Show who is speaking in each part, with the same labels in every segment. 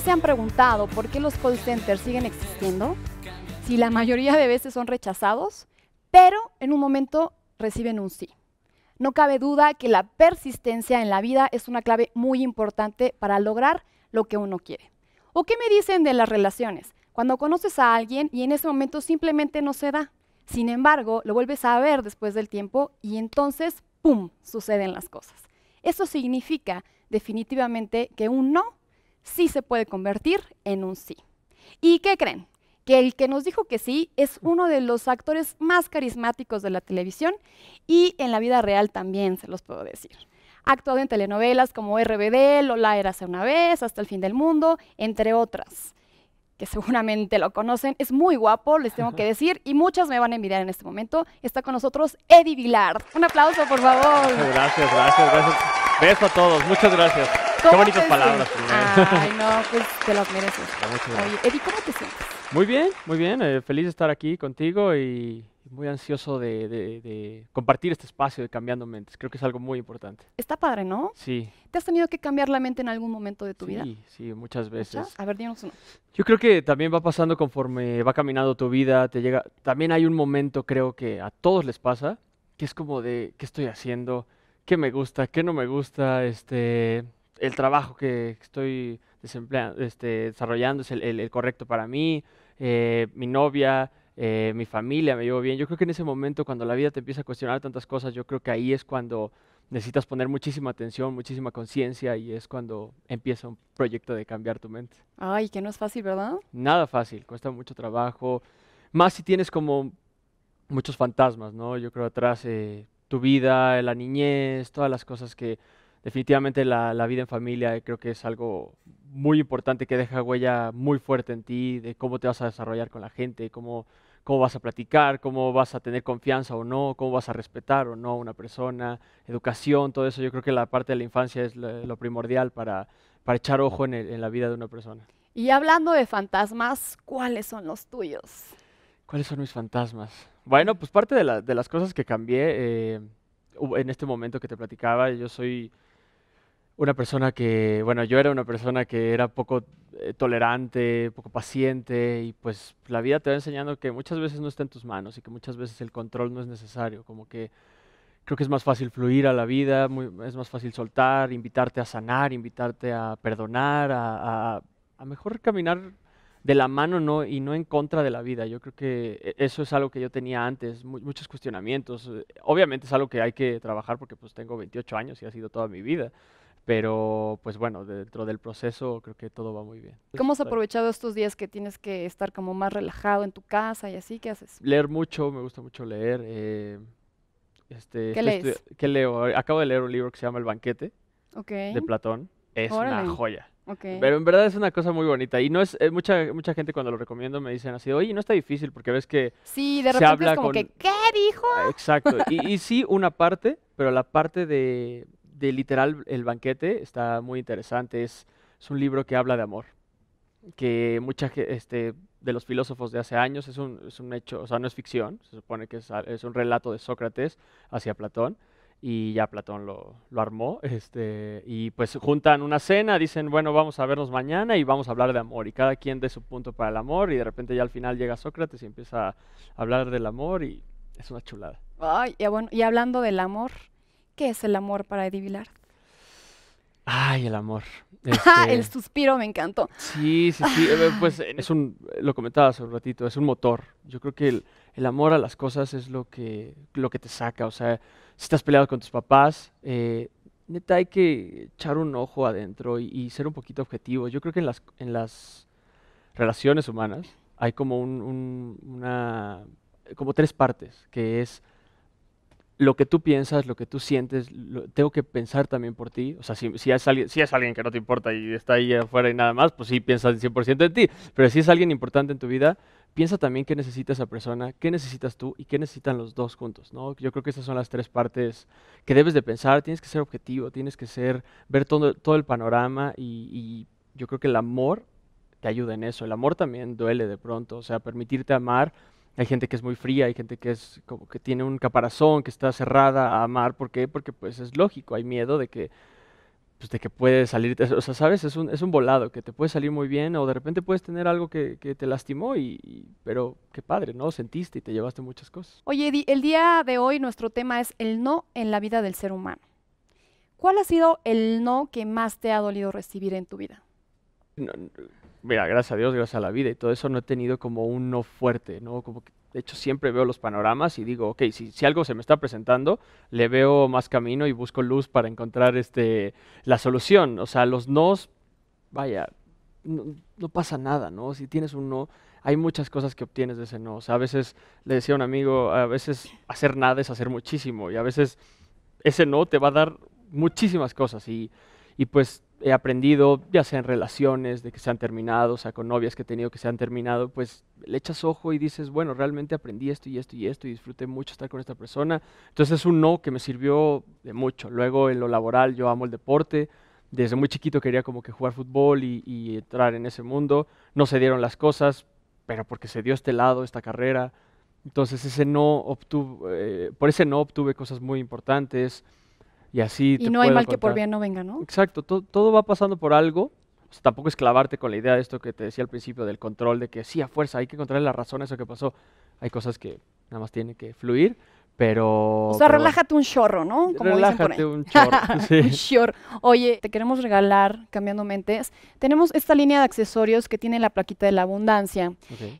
Speaker 1: se han preguntado por qué los call centers siguen existiendo? Si la mayoría de veces son rechazados, pero en un momento reciben un sí. No cabe duda que la persistencia en la vida es una clave muy importante para lograr lo que uno quiere. ¿O qué me dicen de las relaciones? Cuando conoces a alguien y en ese momento simplemente no se da. Sin embargo, lo vuelves a ver después del tiempo y entonces, ¡pum!, suceden las cosas. Eso significa definitivamente que un no sí se puede convertir en un sí. ¿Y qué creen? Que el que nos dijo que sí es uno de los actores más carismáticos de la televisión y en la vida real también, se los puedo decir. Ha actuado en telenovelas como RBD, Lola era hace una vez, Hasta el fin del mundo, entre otras, que seguramente lo conocen. Es muy guapo, les tengo que decir, y muchas me van a envidiar en este momento. Está con nosotros Eddie Vilar. Un aplauso, por favor.
Speaker 2: Gracias, gracias, gracias. Beso a todos, muchas gracias. Qué bonitas palabras. Ay,
Speaker 1: no, pues te las mereces.
Speaker 2: ¿cómo te sientes? Muy bien, muy bien. Eh, feliz de estar aquí contigo y muy ansioso de, compartir este espacio de Cambiando Mentes. Creo que es algo muy importante.
Speaker 1: Está padre, ¿no? Sí. ¿Te has tenido que cambiar la mente en algún momento de tu vida? Sí,
Speaker 2: sí, muchas veces. A ver, díganos uno. Yo creo que también va pasando conforme va caminando tu vida, te llega... También hay un momento, creo que a todos les pasa, que es como de, ¿qué estoy haciendo? ¿Qué me gusta? ¿Qué no me gusta? Este el trabajo que estoy este, desarrollando es el, correcto para mí, eh, mi novia, eh, mi familia, me llevo bien. Yo creo que en ese momento, cuando la vida te empieza a cuestionar tantas cosas, yo creo que ahí es cuando necesitas poner muchísima atención, muchísima conciencia y es cuando empieza un proyecto de cambiar tu mente.
Speaker 1: Ay, que no es fácil, ¿verdad?
Speaker 2: Nada fácil, cuesta mucho trabajo. Más si tienes como muchos fantasmas, ¿no? Yo creo atrás eh, tu vida, la niñez, todas las cosas que definitivamente la, vida en familia creo que es algo muy importante que deja huella muy fuerte en ti, de cómo te vas a desarrollar con la gente, cómo, cómo vas a platicar, cómo vas a tener confianza o no, cómo vas a respetar o no a una persona, educación, todo eso. Yo creo que la parte de la infancia es lo, primordial para, para, echar ojo en, la vida de una persona.
Speaker 1: Y hablando de fantasmas, ¿cuáles son los tuyos?
Speaker 2: ¿Cuáles son mis fantasmas? Bueno, pues parte de, las cosas que cambié eh, en este momento que te platicaba, yo soy una persona que, bueno, yo era una persona que era poco eh, tolerante, poco paciente, y pues la vida te va enseñando que muchas veces no está en tus manos y que muchas veces el control no es necesario, como que creo que es más fácil fluir a la vida, es más fácil soltar, invitarte a sanar, invitarte a perdonar, a, mejor caminar de la mano no, y no en contra de la vida. Yo creo que e, eso es algo que yo tenía antes, muchos cuestionamientos. Eh, obviamente es algo que hay que trabajar porque pues tengo 28 años y ha sido toda mi vida. Pero pues bueno, dentro del proceso creo que todo va muy bien. ¿Cómo has aprovechado
Speaker 1: estos días que tienes que estar como más relajado en tu casa y así? ¿Qué haces?
Speaker 2: Leer mucho, me gusta mucho leer. Eh, este, ¿Qué lees? leo? Acabo de leer un libro que se llama El Banquete de Platón. Es una joya. Pero en verdad es una cosa muy bonita. Y no es, eh, mucha, mucha gente cuando lo recomiendo me dicen así, oye, no está difícil porque ves que... Sí, de repente habla es como que, ¿qué dijo? Exacto. y sí, una parte, pero la parte de de literal El banquete está muy interesante. Es, un libro que habla de amor, que mucha este, de los filósofos de hace años es un, hecho, o sea, no es ficción, se supone que es, un relato de Sócrates hacia Platón y ya Platón lo, armó, este, y pues juntan una cena, dicen, bueno, vamos a vernos mañana y vamos a hablar de amor, y cada quien de su punto para el amor, y de repente ya al final llega Sócrates y empieza a hablar del amor, y es una chulada.
Speaker 1: bueno, y hablando del amor, es el amor para Eddie
Speaker 2: Ay, el amor. Este, el
Speaker 1: suspiro me encantó. Sí, sí, sí. Eh, pues
Speaker 2: es un, lo comentaba hace un ratito, es un motor. Yo creo que el, amor a las cosas es lo que, lo que te saca. O sea, si estás peleado con tus papás, eh, neta hay que echar un ojo adentro y, ser un poquito objetivo. Yo creo que en las, en las relaciones humanas hay como un, una, como tres partes, que es lo que tú piensas, lo que tú sientes, tengo que pensar también por ti. O sea, si, si, es alguien, que no te importa y está ahí afuera y nada más, pues sí, piensa 100% en ti. Pero si es alguien importante en tu vida, piensa también qué necesita esa persona, qué necesitas tú y qué necesitan los dos juntos. ¿no? Yo creo que esas son las tres partes que debes de pensar. Tienes que ser objetivo, tienes que ser, ver todo, todo el panorama y, y yo creo que el amor te ayuda en eso. El amor también duele de pronto, o sea, permitirte amar hay gente que es muy fría, hay gente que es como que tiene un caparazón, que está cerrada a amar. ¿Por qué? Porque pues es lógico, hay miedo de que, pues, de que puede salir, o sea, ¿sabes? Es un, es un volado, que te puede salir muy bien o de repente puedes tener algo que, te lastimó, y, pero qué padre, ¿no? Sentiste y te llevaste muchas cosas.
Speaker 1: Oye, el día de hoy nuestro tema es el no en la vida del ser humano. ¿Cuál ha sido el no que más te ha dolido recibir en tu vida?
Speaker 2: no mira, gracias a Dios, gracias a la vida y todo eso, no he tenido como un no fuerte, ¿no? Como que, de hecho, siempre veo los panoramas y digo, ok, si, si, algo se me está presentando, le veo más camino y busco luz para encontrar este, la solución. O sea, los nos, vaya, no, pasa nada, ¿no? Si tienes un no, hay muchas cosas que obtienes de ese no. O sea, a veces, le decía a un amigo, a veces hacer nada es hacer muchísimo y a veces ese no te va a dar muchísimas cosas y, y pues he aprendido, ya sea en relaciones, de que se han terminado, o sea, con novias que he tenido que se han terminado, pues le echas ojo y dices, bueno, realmente aprendí esto y esto y esto y disfruté mucho estar con esta persona. Entonces es un no que me sirvió de mucho. Luego en lo laboral yo amo el deporte, desde muy chiquito quería como que jugar fútbol y, entrar en ese mundo, no se dieron las cosas, pero porque se dio este lado, esta carrera. Entonces ese no obtuve, eh, por ese no obtuve cosas muy importantes y así... Y no hay mal que por bien no venga, ¿no? Exacto, todo, va pasando por algo. tampoco es clavarte con la idea de esto que te decía al principio del control, de que sí, a fuerza, hay que encontrar la razón de eso que pasó. Hay cosas que nada más tienen que fluir, pero. O sea, relájate
Speaker 1: un chorro, ¿no? Como relájate un chorro. sí. un chorro. Oye, te queremos regalar, cambiando mentes. Tenemos esta línea de accesorios que tiene la plaquita de la abundancia.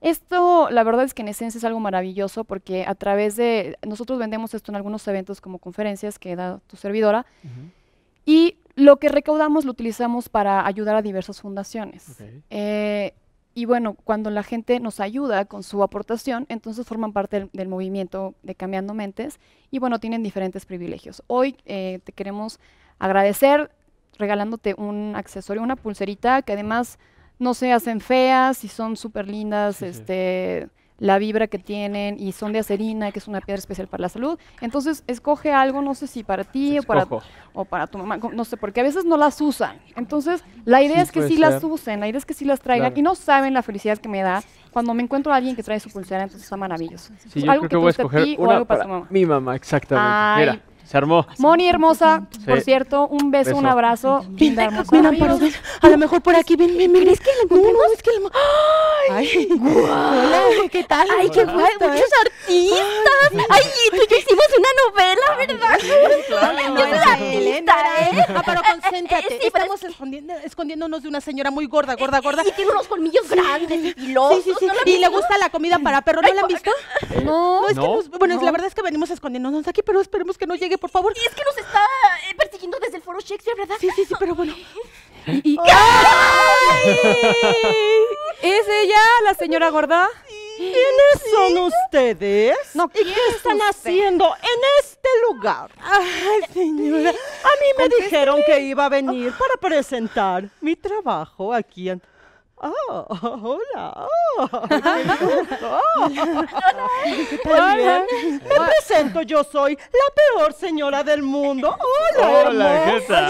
Speaker 1: Esto, la verdad es que en esencia es algo maravilloso porque a través de. Nosotros vendemos esto en algunos eventos como conferencias que da tu servidora. Y lo que recaudamos lo utilizamos para ayudar a diversas fundaciones. Eh, y bueno, cuando la gente nos ayuda con su aportación, entonces forman parte del, movimiento de Cambiando Mentes y bueno, tienen diferentes privilegios. Hoy eh, te queremos agradecer regalándote un accesorio, una pulserita que además no se hacen feas y son súper lindas, este, la vibra que tienen y son de acerina, que es una piedra especial para la salud. Entonces, escoge algo, no sé si para ti o para, o para tu mamá, no sé, porque a veces no las usan. Entonces, la idea es que sí las usen, la idea es que sí las traigan y no saben la felicidad que me da cuando me encuentro a alguien que trae su pulsera, entonces está maravilloso. Sí, algo que, voy a escoger para,
Speaker 2: mi mamá, exactamente. Se armó. Moni
Speaker 1: hermosa, por cierto, un beso, un abrazo. Ven, ven, Amparo, ven. A lo mejor por aquí, ven, ven, ven. Es que la no, no, es que
Speaker 2: la... ¡Ay! Wow. ¿qué tal? ¡Ay, qué guay! ¡Muchos artistas! ¡Ay, tú y yo hicimos una novela, verdad! Yo soy artista, ¿eh?
Speaker 1: escondiéndonos de una señora muy gorda, gorda, gorda. Y tiene unos colmillos grandes y y le gusta la comida para perro, ¿no la han visto? Eh, no, es que bueno, la verdad es que venimos escondiéndonos aquí, pero esperemos que no llegue, por favor. Y es que nos está eh, persiguiendo desde el foro Shakespeare, ¿verdad? Sí, sí, sí, pero bueno. ¡Ay! ¿Es ella la señora gorda? ¿Quiénes son ustedes? ¿Y qué están haciendo en este lugar? Ay, señora. A mí me dijeron que iba a venir para presentar mi trabajo aquí en Oh, oh, oh, hola. Oh, ¿Qué
Speaker 2: ¡Hola! Me
Speaker 1: presento, yo soy la peor señora del mundo. Hola, hola, ¿qué tal?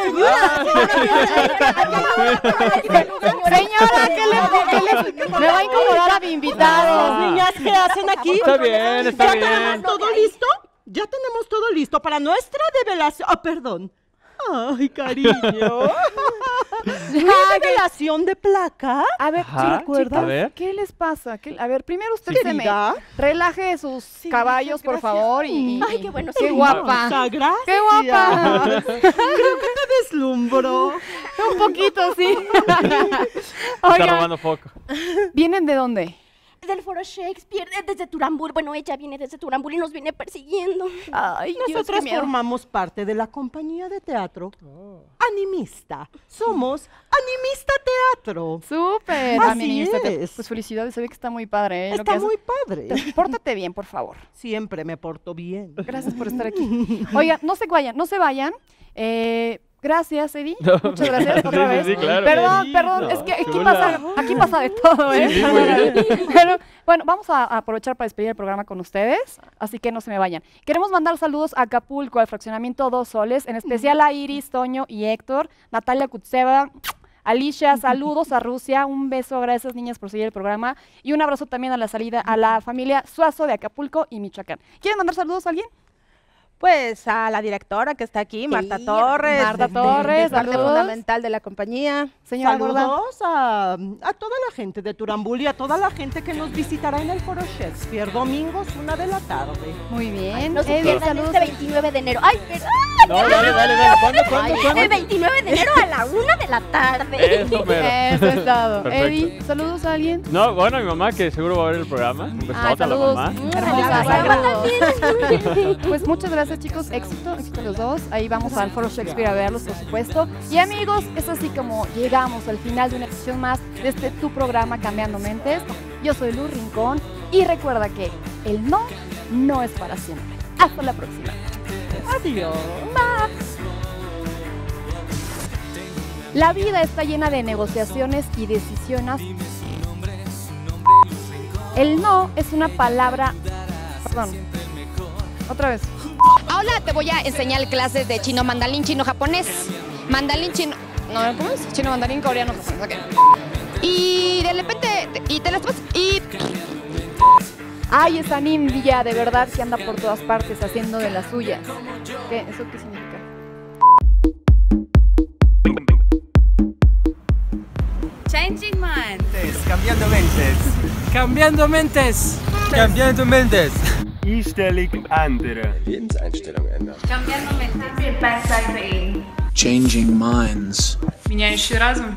Speaker 1: Señora,
Speaker 2: ¿qué le Me va a incomodar a mi invitado. niñas, ¿qué hacen aquí? Está bien, está bien. ¿Ya tenemos
Speaker 1: todo listo? Ya tenemos todo listo para nuestra develación. Ah, perdón. Ay, cariño. Ah, revelación de placa? A ver, ¿qué les pasa? a ver, primero usted se me relaje sus caballos, por favor. Y, Ay, qué bueno. Qué guapa.
Speaker 2: ¡Qué guapa! Creo que
Speaker 1: te
Speaker 2: deslumbro.
Speaker 1: Un poquito, sí. Está robando foco. ¿vienen de dónde? del foro Shakespeare, eh, desde Turambul. Bueno, ella viene desde Turambul y nos viene persiguiendo. Ay, Nosotros formamos parte de la compañía de teatro oh. Animista. Somos Animista Teatro. ¡Súper! animista es. pues felicidades, se ve que está muy padre. ¿eh? Está muy padre. pórtate bien, por favor. Siempre me porto bien. Gracias por estar aquí. Oiga, no se vayan, no se vayan. Eh, Gracias, Edi. Muchas gracias otra vez. Perdón, perdón, es que aquí pasa, de todo,
Speaker 2: ¿eh?
Speaker 1: bueno, vamos a aprovechar para despedir el programa con ustedes, así que no se me vayan. Queremos mandar saludos a Acapulco, al fraccionamiento Dos Soles, en especial a Iris, Toño y Héctor, Natalia Kutseva, Alicia, saludos a Rusia, un beso, gracias niñas por seguir el programa y un abrazo también a la salida a la familia Suazo de Acapulco y Michoacán. ¿Quieren mandar saludos a alguien? pues a la directora que está aquí, Marta Torres. Marta Torres, de, parte fundamental de la compañía. Señora saludos a, a, toda la gente de y a toda la gente que nos visitará en el Foro Shakespeare, domingos, una de la tarde. Muy bien. nos vemos este
Speaker 2: saludos. Este 29 de enero. ¡Ay, perdón! No, dale, dale, dale. ¿Cuándo, cuándo, El este
Speaker 1: 29 de enero a la una de la tarde. Eso, mero. Eso es todo. ¿saludos a alguien?
Speaker 2: No, bueno, mi mamá que seguro va a ver el programa. Un ah, saludos a
Speaker 1: la mamá. Mm, pues muchas gracias gracias chicos, éxito, éxito los dos. Ahí vamos al Foro Shakespeare a verlos, por supuesto. Y amigos, es así como llegamos al final de una edición más de este tu programa Cambiando Mentes. Yo soy Luz Rincón y recuerda que el no no es para siempre. Hasta la próxima. Adiós. Bye. La vida está llena de negociaciones y decisiones. El no es una palabra... Perdón. Otra vez. Hola, te voy a enseñar clases de chino mandalín, chino japonés. Mandalín chino. No, ¿cómo es? Chino mandarín, coreano, japonés. ok. Y de repente. Y te las Y. Ay, esa ninja de verdad que anda por todas partes haciendo de las suyas. ¿Qué? ¿Eso qué significa?
Speaker 2: Changing minds. Cambiando mentes. Cambiando mentes. Cambiando mentes. Einstellung ändern. Lebenseinstellung ändern. Changing minds. Меняющий разум.